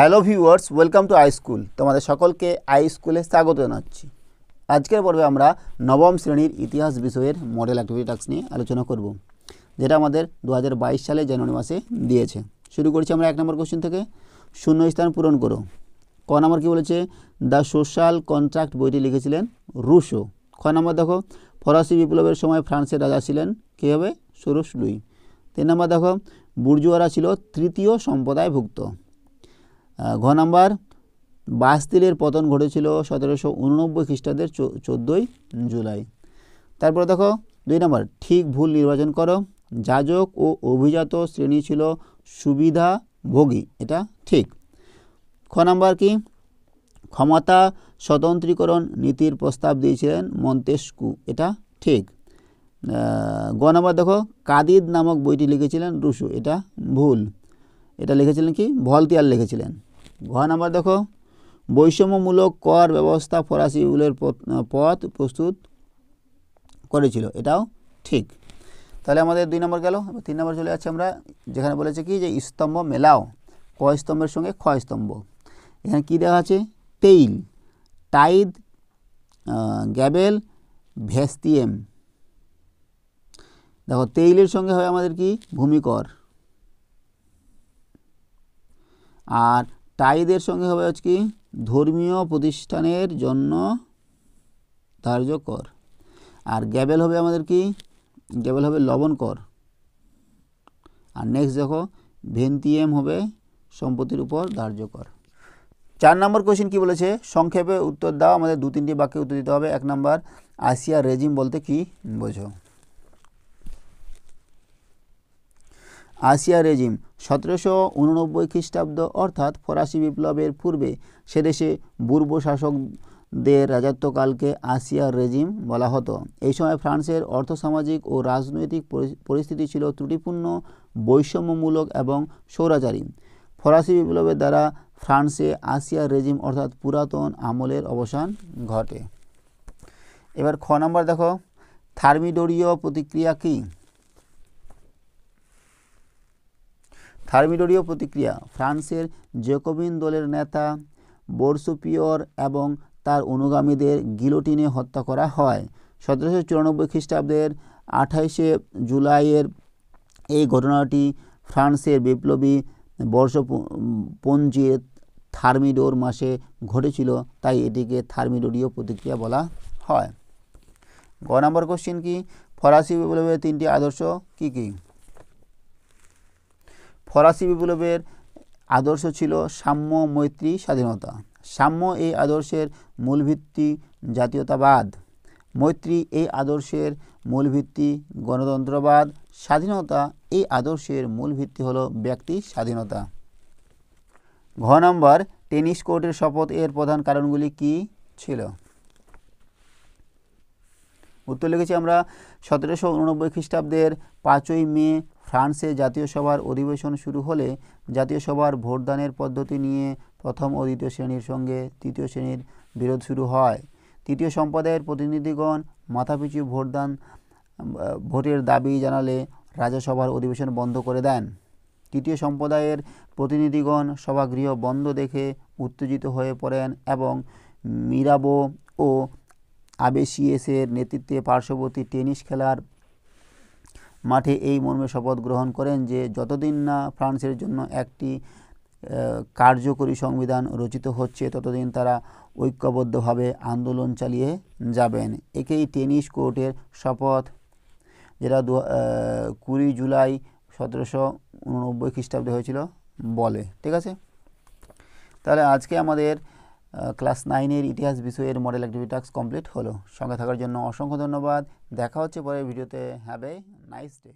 hello viewers welcome to I school তোমাদের সকলকে I স্কুলে স্বাগত জানাচ্ছি আজকের পর্বে আমরা নবম শ্রেণীর ইতিহাস বিষয়ের মডেল অ্যাক্টিভিটি নিয়ে আলোচনা করব যেটা আমাদের দু সালে জানুয়ারি মাসে দিয়েছে শুরু করছি আমরা এক নম্বর কোশ্চেন থেকে শূন্য স্থান পূরণ করো ক নম্বর কী বলেছে দ্য সোশ্যাল কন্ট্রাক্ট বইটি লিখেছিলেন রুশো খ নম্বর দেখো ফরাসি বিপ্লবের সময় ফ্রান্সের রাজা ছিলেন কে হবে সরস লুই তিন নম্বর দেখো বুর্জুয়ারা ছিল তৃতীয় সম্প্রদায়ভুক্ত ঘ নাম্বার বাস্তিলের পতন ঘটেছিল সতেরোশো উননব্বই খ্রিস্টাব্দের চোদ্দোই জুলাই তারপরে দেখো দুই নম্বর ঠিক ভুল নির্বাচন করো যাজক ও অভিজাত শ্রেণী ছিল সুবিধাভোগী এটা ঠিক খ নাম্বার কি ক্ষমতা স্বতন্ত্রীকরণ নীতির প্রস্তাব দিয়েছিলেন মন্তেস্কু এটা ঠিক গ নম্বর দেখো কাদিদ নামক বইটি লিখেছিলেন রুশু এটা ভুল এটা লিখেছিলেন কি ভলতিয়ার লিখেছিলেন ঘ নাম্বার দেখো বৈষম্যমূলক কর ব্যবস্থা ফরাসি উলের পথ প্রস্তুত করেছিল এটাও ঠিক তাহলে আমাদের দুই নম্বর গেল তিন নম্বর চলে যাচ্ছে আমরা যেখানে বলেছে কি যে স্তম্ভ মেলাও ক স্তম্ভের সঙ্গে খ স্তম্ভ এখানে কী দেখা আছে টেইল টাইদ গ্যাবেল ভেস্তিএম দেখো তেইলের সঙ্গে হয় আমাদের কি ভূমিকর আর তাইদের সঙ্গে হবে হচ্ছে কি ধর্মীয় প্রতিষ্ঠানের জন্য ধার্য কর আর গ্যাবেল হবে আমাদের কি গ্যাবেল হবে লবণ কর আর নেক্সট দেখো ভেন্তিএম হবে সম্পত্তির উপর ধার্য কর চার নম্বর কোয়েশ্চেন কি বলেছে সংক্ষেপে উত্তর দাও আমাদের দু তিনটি বাক্যে উত্তর দিতে হবে এক নম্বর আসিয়া রেজিম বলতে কি বোঝো আসিয়া রেজিম সতেরোশো উননব্বই খ্রিস্টাব্দ অর্থাৎ ফরাসি বিপ্লবের পূর্বে সেদেশে বুর্ব শাসকদের রাজত্বকালকে আসিয়ার রেজিম বলা হতো এই সময় ফ্রান্সের অর্থসামাজিক ও রাজনৈতিক পরিস্থিতি ছিল ত্রুটিপূর্ণ বৈষম্যমূলক এবং সৌরাচারী ফরাসি বিপ্লবের দ্বারা ফ্রান্সে আসিয়ার রেজিম অর্থাৎ পুরাতন আমলের অবসান ঘটে এবার খ নম্বর দেখো থার্মিডোরীয় প্রতিক্রিয়া কী থার্মিডোরীয় প্রতিক্রিয়া ফ্রান্সের জেকোবিন দলের নেতা বোরসুপিওর এবং তার অনুগামীদের গিলোটিনে হত্যা করা হয় সতেরোশো চুরানব্বই খ্রিস্টাব্দের আঠাইশে জুলাইয়ের এই ঘটনাটি ফ্রান্সের বিপ্লবী বর্ষপঞ্জির থার্মিডোর মাসে ঘটেছিল তাই এটিকে থার্মিডোরীয় প্রতিক্রিয়া বলা হয় গ নম্বর কোশ্চেন কি ফরাসি বিপ্লবের তিনটি আদর্শ কি কী ফরাসি বিপ্লবের আদর্শ ছিল সাম্য মৈত্রী স্বাধীনতা সাম্য এই আদর্শের মূল ভিত্তি জাতীয়তাবাদ মৈত্রী এই আদর্শের মূল ভিত্তি গণতন্ত্রবাদ স্বাধীনতা এই আদর্শের মূল ভিত্তি হলো ব্যক্তি স্বাধীনতা ঘ নম্বর টেনিস কোর্টের শপথ এর প্রধান কারণগুলি কি ছিল উত্তর লিখেছি আমরা সতেরোশো উননব্বই খ্রিস্টাব্দের পাঁচই মে ফ্রান্সে জাতীয় সভার অধিবেশন শুরু হলে জাতীয় সভার ভোটদানের পদ্ধতি নিয়ে প্রথম ও দ্বিতীয় শ্রেণীর সঙ্গে তৃতীয় শ্রেণীর বিরোধ শুরু হয় তৃতীয় সম্প্রদায়ের প্রতিনিধিগণ মাথাপিছু ভোটদান ভোটের দাবি জানালে রাজ্যসভার অধিবেশন বন্ধ করে দেন তৃতীয় সম্প্রদায়ের প্রতিনিধিগণ সভাগৃহ বন্ধ দেখে উত্তেজিত হয়ে পড়েন এবং মিরাবো ও আবেসিএসের নেতৃত্বে পার্শ্ববর্তী টেনিস খেলার মাঠে এই মর্মে শপথ গ্রহণ করেন যে যতদিন না ফ্রান্সের জন্য একটি কার্যকরী সংবিধান রচিত হচ্ছে ততদিন তারা ঐক্যবদ্ধভাবে আন্দোলন চালিয়ে যাবেন একেই টেনিস কোর্টের শপথ যেটা দু কুড়ি জুলাই সতেরোশো উননব্বই খ্রিস্টাব্দে হয়েছিল বলে ঠিক আছে তাহলে আজকে আমাদের ক্লাস নাইনের ইতিহাস বিষয়ের মডেল অ্যাক্টিভিটি টাস্ক কমপ্লিট হলো সঙ্গে থাকার জন্য অসংখ্য ধন্যবাদ দেখা হচ্ছে পরের ভিডিওতে হ্যাভ এ নাইস ডে